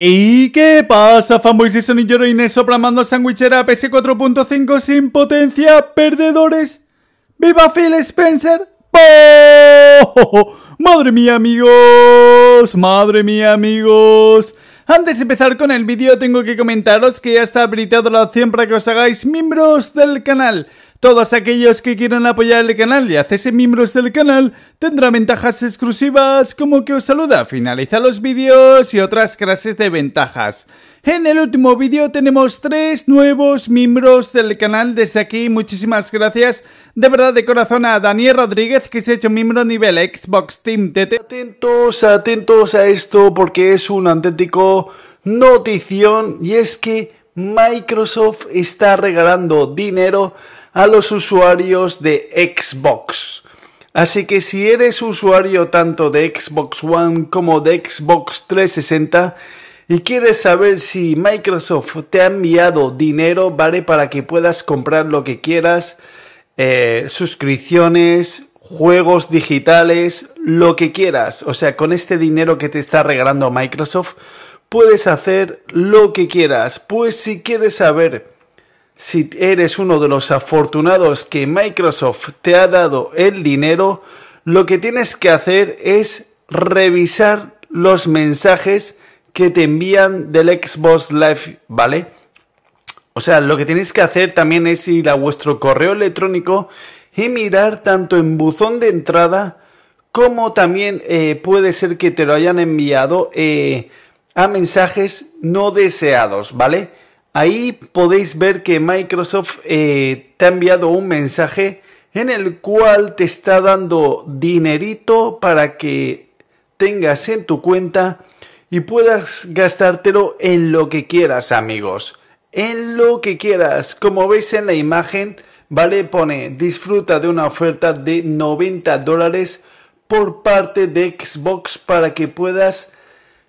¿Y qué pasa, fanboys y sonillero Inés soplamando sandwichera PS4.5 sin potencia, perdedores? ¡Viva Phil Spencer! ¡Oh! ¡Madre mía, amigos! ¡Madre mía, amigos! Antes de empezar con el vídeo, tengo que comentaros que ya está habilitada la opción para que os hagáis miembros del canal. Todos aquellos que quieran apoyar el canal y hacerse miembros del canal tendrán ventajas exclusivas como que os saluda, finaliza los vídeos y otras clases de ventajas. En el último vídeo tenemos tres nuevos miembros del canal desde aquí. Muchísimas gracias de verdad de corazón a Daniel Rodríguez que se ha hecho miembro nivel Xbox Team TT. Atentos, atentos a esto porque es un auténtico notición y es que Microsoft está regalando dinero a los usuarios de Xbox. Así que si eres usuario tanto de Xbox One como de Xbox 360 y quieres saber si Microsoft te ha enviado dinero, ¿vale? Para que puedas comprar lo que quieras, eh, suscripciones, juegos digitales, lo que quieras. O sea, con este dinero que te está regalando Microsoft, puedes hacer lo que quieras. Pues si quieres saber si eres uno de los afortunados que Microsoft te ha dado el dinero, lo que tienes que hacer es revisar los mensajes que te envían del Xbox Live, ¿vale? O sea, lo que tienes que hacer también es ir a vuestro correo electrónico y mirar tanto en buzón de entrada como también eh, puede ser que te lo hayan enviado eh, a mensajes no deseados, ¿vale? Ahí podéis ver que Microsoft eh, te ha enviado un mensaje en el cual te está dando dinerito para que tengas en tu cuenta y puedas gastártelo en lo que quieras amigos, en lo que quieras. Como veis en la imagen, ¿vale? Pone disfruta de una oferta de 90 dólares por parte de Xbox para que puedas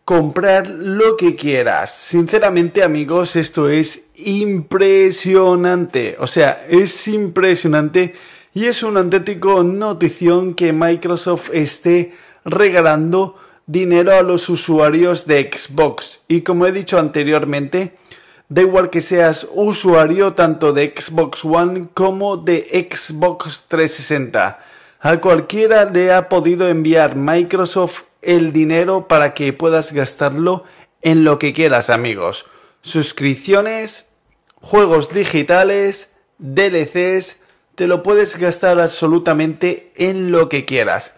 comprar lo que quieras. Sinceramente amigos, esto es impresionante. O sea, es impresionante y es una auténtico notición que Microsoft esté regalando dinero a los usuarios de Xbox. Y como he dicho anteriormente, da igual que seas usuario tanto de Xbox One como de Xbox 360. A cualquiera le ha podido enviar Microsoft el dinero para que puedas gastarlo en lo que quieras, amigos. Suscripciones, juegos digitales, DLCs, te lo puedes gastar absolutamente en lo que quieras.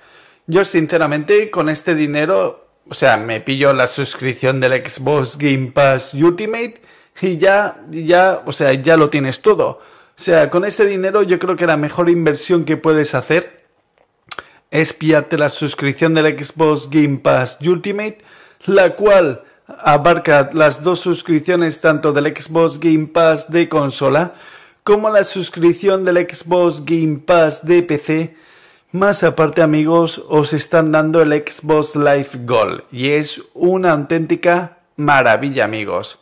Yo sinceramente con este dinero, o sea, me pillo la suscripción del Xbox Game Pass Ultimate y ya, ya, o sea, ya lo tienes todo. O sea, con este dinero yo creo que la mejor inversión que puedes hacer es pillarte la suscripción del Xbox Game Pass Ultimate, la cual abarca las dos suscripciones tanto del Xbox Game Pass de consola como la suscripción del Xbox Game Pass de PC. Más aparte amigos, os están dando el Xbox Live Gold y es una auténtica maravilla amigos.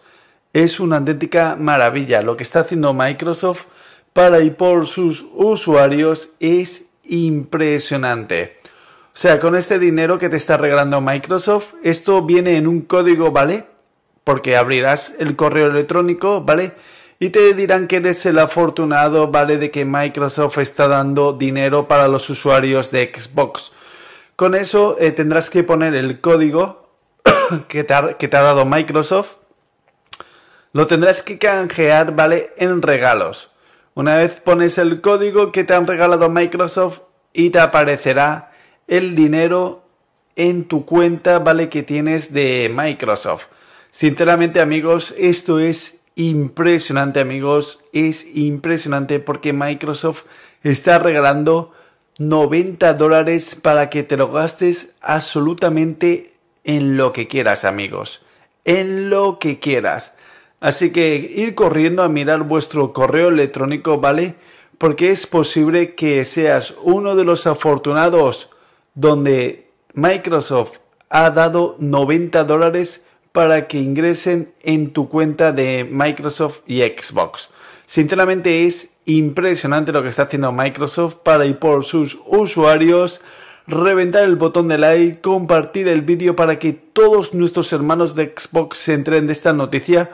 Es una auténtica maravilla. Lo que está haciendo Microsoft para y por sus usuarios es impresionante. O sea, con este dinero que te está regalando Microsoft, esto viene en un código, ¿vale? Porque abrirás el correo electrónico, ¿vale? Y te dirán que eres el afortunado, ¿vale? De que Microsoft está dando dinero para los usuarios de Xbox. Con eso eh, tendrás que poner el código que te ha dado Microsoft. Lo tendrás que canjear, ¿vale? En regalos. Una vez pones el código que te han regalado Microsoft y te aparecerá el dinero en tu cuenta, ¿vale? Que tienes de Microsoft. Sinceramente amigos, esto es impresionante amigos, es impresionante porque Microsoft está regalando 90 dólares para que te lo gastes absolutamente en lo que quieras amigos, en lo que quieras. Así que ir corriendo a mirar vuestro correo electrónico, ¿vale? Porque es posible que seas uno de los afortunados donde Microsoft ha dado 90 dólares para que ingresen en tu cuenta de Microsoft y Xbox. Sinceramente es impresionante lo que está haciendo Microsoft para y por sus usuarios reventar el botón de like, compartir el vídeo para que todos nuestros hermanos de Xbox se enteren de esta noticia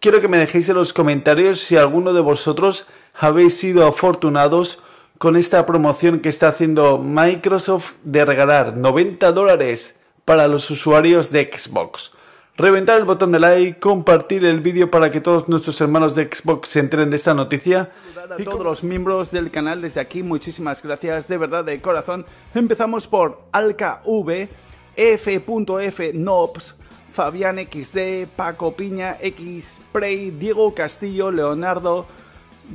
quiero que me dejéis en los comentarios si alguno de vosotros habéis sido afortunados con esta promoción que está haciendo Microsoft de regalar 90 dólares para los usuarios de Xbox. Reventar el botón de like, compartir el vídeo para que todos nuestros hermanos de Xbox se enteren de esta noticia. a todos los miembros del canal desde aquí, muchísimas gracias de verdad de corazón. Empezamos por AlcaV, Fabián XD, Paco Piña, X Prey, Diego Castillo, Leonardo,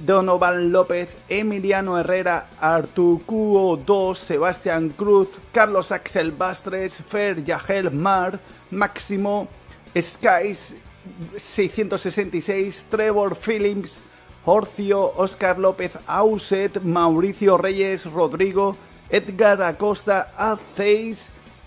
Donovan López, Emiliano Herrera, Artucuo 2, Sebastián Cruz, Carlos Axel Bastres, Fer Yagel Mar, Máximo, Skies 666, Trevor Phillips, Horcio, Oscar López Auset, Mauricio Reyes, Rodrigo, Edgar Acosta, Aceis...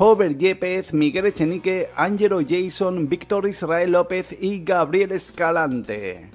Hover Yepez, Miguel Echenique, Angelo Jason, Víctor Israel López y Gabriel Escalante.